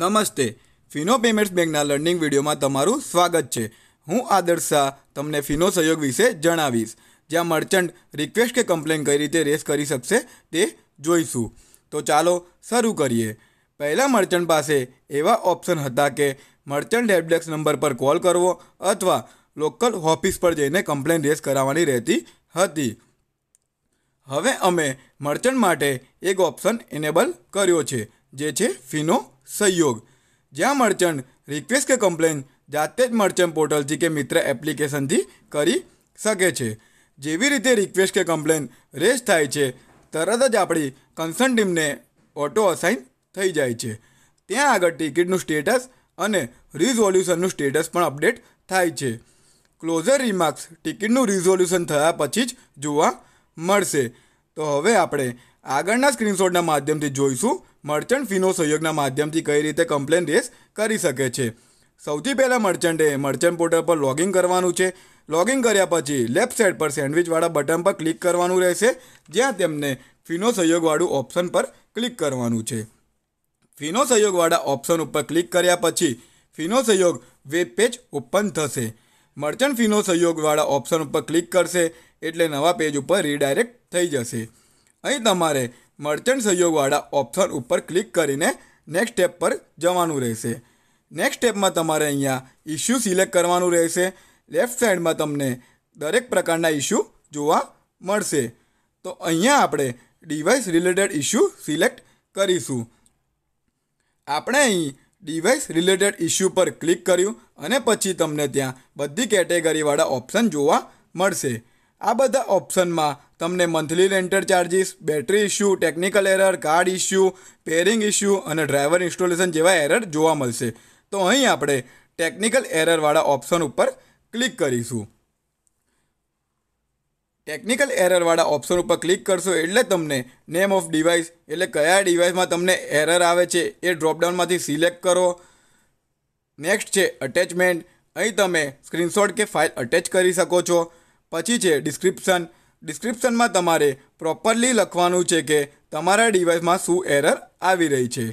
નમસ્તે ફિનો પેમેન્ટ્સ બેંકના લર્નિંગ વિડીયોમાં તમારું સ્વાગત છે હું આદર્શ શાહ તમને ફિનો સહયોગ વિશે જણાવીશ જ્યાં મર્ચન્ટ રિક્વેસ્ટ કે કમ્પ્લેન કઈ રીતે રેસ કરી શકશે તે જોઈશું તો ચાલો શરૂ કરીએ પહેલાં મર્ચન્ટ પાસે એવા ઓપ્શન હતા કે મર્ચન્ટ હેલ્પડેસ્ક નંબર પર કોલ કરવો અથવા લોકલ ઓફિસ પર જઈને કમ્પ્લેન રેસ કરાવવાની રહેતી હતી હવે અમે મર્ચન્ટ માટે એક ઓપ્શન એનેબલ કર્યો છે જે છે ફિનો સહયોગ જ્યાં મર્ચન્ટ રિક્વેસ્ટ કે કમ્પ્લેન જાતે જ મર્ચન્ટ પોર્ટલથી કે મિત્ર એપ્લિકેશનથી કરી શકે છે જેવી રીતે રિક્વેસ્ટ કે કમ્પ્લેન રેસ થાય છે તરત જ આપણી કન્સર્ન ટીમને ઓટો અસાઇન થઈ જાય છે ત્યાં આગળ ટિકિટનું સ્ટેટસ અને રિઝોલ્યુશનનું સ્ટેટસ પણ અપડેટ થાય છે ક્લોઝર રિમાર્ક્સ ટિકિટનું રિઝોલ્યુશન થયા પછી જ જોવા મળશે તો હવે આપણે આગળના સ્ક્રીનશોટના માધ્યમથી જોઈશું મર્ચન્ટ ફીનો સહયોગના માધ્યમથી કઈ રીતે કમ્પ્લેન રેસ કરી શકે છે સૌથી પહેલાં મર્ચન્ટે મર્ચન્ટ પોર્ટલ પર લોગિંગ કરવાનું છે લોગિંગ કર્યા પછી લેફ્ટ સાઇડ પર સેન્ડવિચવાળા બટન પર ક્લિક કરવાનું રહેશે જ્યાં તેમને ફીનો સહયોગવાળું ઓપ્શન પર ક્લિક કરવાનું છે ફીનો સહયોગવાળા ઓપ્શન ઉપર ક્લિક કર્યા પછી Fino Sahayog web page open થશે મર્ચન્ટ ફીનો સહયોગવાળા ઓપ્શન ઉપર ક્લિક કરશે એટલે નવા પેજ ઉપર રીડાયરેક્ટ થઈ જશે અહીં તમારે મર્ચન્ટ સહયોગવાળા ઓપ્શન ઉપર ક્લિક કરીને નેક્સ્ટ સ્ટેપ પર જવાનું રહેશે નેક્સ્ટ સ્ટેપમાં તમારે અહીંયા ઇસ્યુ સિલેક્ટ કરવાનું રહેશે લેફ્ટ સાઈડમાં તમને દરેક પ્રકારના ઇસ્યુ જોવા મળશે તો અહીંયા આપણે ડિવાઇસ રિલેટેડ ઇસ્યુ સિલેક્ટ કરીશું આપણે અહીં ડિવાઇસ રિલેટેડ ઇસ્યુ પર ક્લિક કર્યું અને પછી તમને ત્યાં બધી કેટેગરીવાળા ઓપ્શન જોવા મળશે આ બધા ઓપ્શનમાં તમને monthly rental charges battery issue technical error card issue pairing issue અને ડ્રાઈવર ઇન્સ્ટોલેશન જેવા એરર જોવા મળશે તો અહીં આપણે ટેકનિકલ એરરવાળા ઓપ્શન ઉપર ક્લિક કરીશું ટેકનિકલ એરરવાળા ઓપ્શન ઉપર ક્લિક કરશો એટલે તમને નેમ ઓફ ડિવાઇસ એટલે કયા ડિવાઇસમાં તમને એરર આવે છે એ ડ્રોપડાઉનમાંથી સિલેક્ટ કરો નેક્સ્ટ છે અટેચમેન્ટ અહીં તમે સ્ક્રીનશોટ કે ફાઇલ અટેચ કરી શકો છો પછી છે ડિસ્ક્રિપ્શન ડિસ્ક્રિપ્શનમાં તમારે પ્રોપરલી લખવાનું છે કે તમારા ડિવાઇસમાં શું એરર આવી રહી છે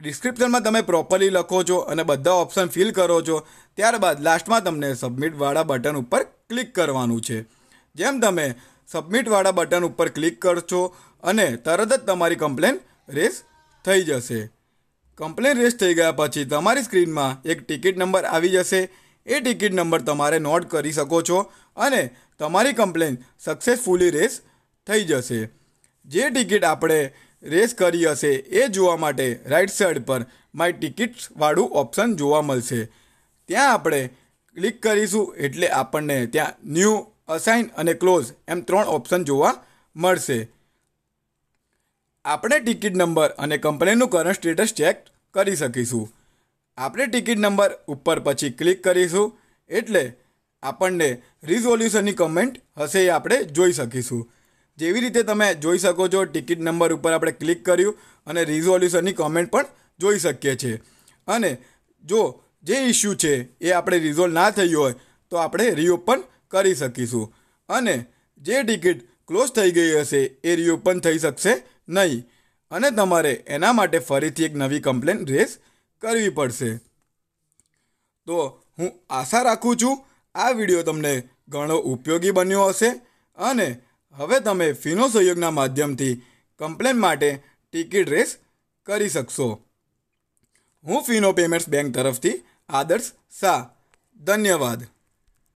ડિસ્ક્રિપ્શનમાં તમે પ્રોપરલી લખો છો અને બધા ઓપ્શન ફિલ કરો છો ત્યારબાદ લાસ્ટમાં તમને સબમિટવાળા બટન ઉપર ક્લિક કરવાનું છે જેમ તમે સબમિટવાળા બટન ઉપર ક્લિક કરશો અને તરત જ તમારી કમ્પ્લેન રેસ થઈ જશે કમ્પ્લેન રેસ થઈ ગયા પછી તમારી સ્ક્રીનમાં એક ટિકિટ નંબર આવી જશે એ ટિકિટ નંબર તમારે નોટ કરી શકો છો અને તમારી કમ્પ્લેન સક્સેસફુલી રેસ થઈ જશે જે ટિકિટ આપણે રેસ કરી હશે એ જોવા માટે રાઇટ સાઈડ પર માય ટિકિટ્સવાળું ઓપ્શન જોવા મળશે ત્યાં આપણે ક્લિક કરીશું એટલે આપણને ત્યાં ન્યૂ અસાઇન અને ક્લોઝ એમ ત્રણ ઓપ્શન જોવા મળશે આપણે ટિકિટ નંબર અને કંપનીનું કરંટ સ્ટેટસ ચેક કરી શકીશું આપણે ટિકિટ નંબર ઉપર પછી ક્લિક કરીશું એટલે આપણને રિઝોલ્યુશનની કમેન્ટ હશે એ આપણે જોઈ શકીશું જેવી રીતે તમે જોઈ શકો છો ટિકિટ નંબર ઉપર આપણે ક્લિક કર્યું અને રિઝોલ્યુશનની કમેન્ટ પણ જોઈ શકીએ છીએ અને જો જે ઇસ્યુ છે એ આપણે રિઝોલ્વ ના થઈ હોય તો આપણે રિઓપન કરી શકીશું અને જે ટિકિટ ક્લોઝ થઈ ગઈ હશે એ રિઓપન થઈ શકશે નહીં અને તમારે એના માટે ફરીથી એક નવી કમ્પ્લેન રેસ કરવી પડશે તો હું આશા રાખું છું આ વિડીયો તમને ઘણો ઉપયોગી બન્યો હશે અને હવે તમે ફિનો સહયોગના માધ્યમથી કમ્પ્લેન માટે ટિકિટ રેસ કરી શકશો હું ફિનો પેમેન્ટ્સ બેંક તરફથી આદર્શ શાહ ધન્યવાદ